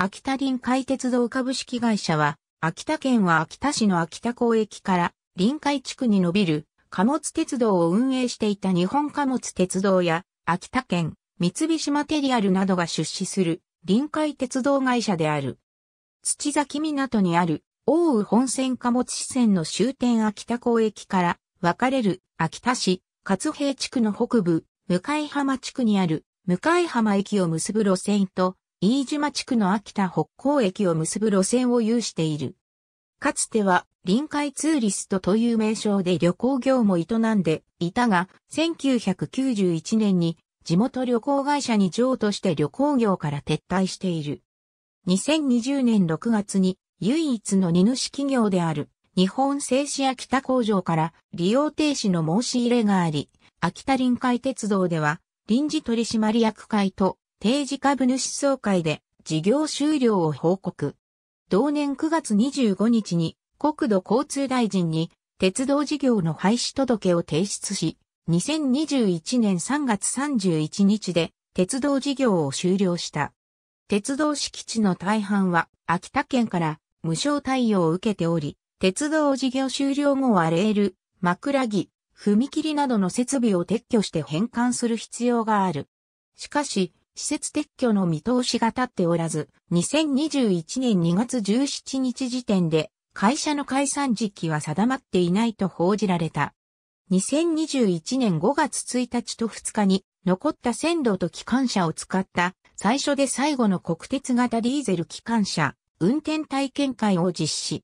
秋田臨海鉄道株式会社は、秋田県は秋田市の秋田港駅から臨海地区に伸びる貨物鉄道を運営していた日本貨物鉄道や秋田県三菱マテリアルなどが出資する臨海鉄道会社である。土崎港にある大宇本線貨物支線の終点秋田港駅から分かれる秋田市勝平地区の北部向浜地区にある向浜駅を結ぶ路線と飯島地区の秋田北港駅を結ぶ路線を有している。かつては臨海ツーリストという名称で旅行業も営んでいたが、1991年に地元旅行会社に譲渡して旅行業から撤退している。2020年6月に唯一の荷主企業である日本製紙秋田工場から利用停止の申し入れがあり、秋田臨海鉄道では臨時取締役会と定時株主総会で事業終了を報告。同年9月25日に国土交通大臣に鉄道事業の廃止届を提出し、2021年3月31日で鉄道事業を終了した。鉄道敷地の大半は秋田県から無償対応を受けており、鉄道事業終了後はレール、枕木、踏切などの設備を撤去して返還する必要がある。しかし、施設撤去の見通しが立っておらず、2021年2月17日時点で会社の解散時期は定まっていないと報じられた。2021年5月1日と2日に残った線路と機関車を使った最初で最後の国鉄型ディーゼル機関車運転体験会を実施。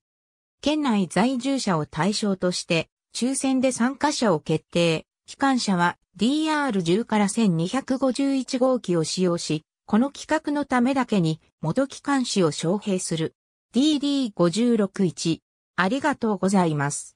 県内在住者を対象として抽選で参加者を決定。機関車は DR10 から1251号機を使用し、この規格のためだけに元機関紙を招聘する。DD561。ありがとうございます。